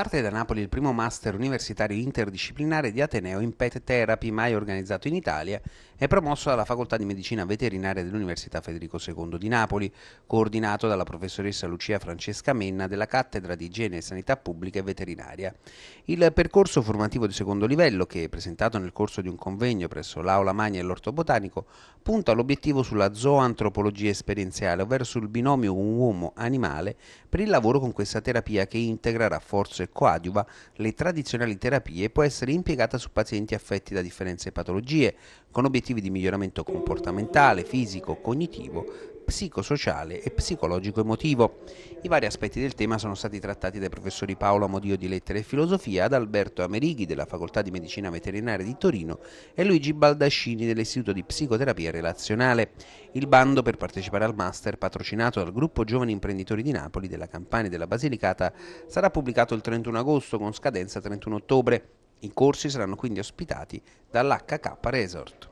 Parte da Napoli il primo master universitario interdisciplinare di Ateneo in Pet Therapy mai organizzato in Italia è promosso dalla Facoltà di Medicina Veterinaria dell'Università Federico II di Napoli, coordinato dalla professoressa Lucia Francesca Menna della Cattedra di Igiene e Sanità Pubblica e Veterinaria. Il percorso formativo di secondo livello, che presentato nel corso di un convegno presso l'Aula Magna e l'Orto Botanico, punta all'obiettivo sulla zoantropologia esperienziale, ovvero sul binomio uomo-animale per il lavoro con questa terapia che integra, rafforza e coadiuva le tradizionali terapie e può essere impiegata su pazienti affetti da differenze patologie, con obiettivi obiettivi di miglioramento comportamentale, fisico, cognitivo, psicosociale e psicologico-emotivo. I vari aspetti del tema sono stati trattati dai professori Paolo Amodio di Lettere e Filosofia, ad Alberto Amerighi della Facoltà di Medicina Veterinaria di Torino e Luigi Baldascini dell'Istituto di Psicoterapia Relazionale. Il bando per partecipare al master, patrocinato dal gruppo Giovani Imprenditori di Napoli, della Campania e della Basilicata, sarà pubblicato il 31 agosto con scadenza 31 ottobre. I corsi saranno quindi ospitati dall'HK Resort.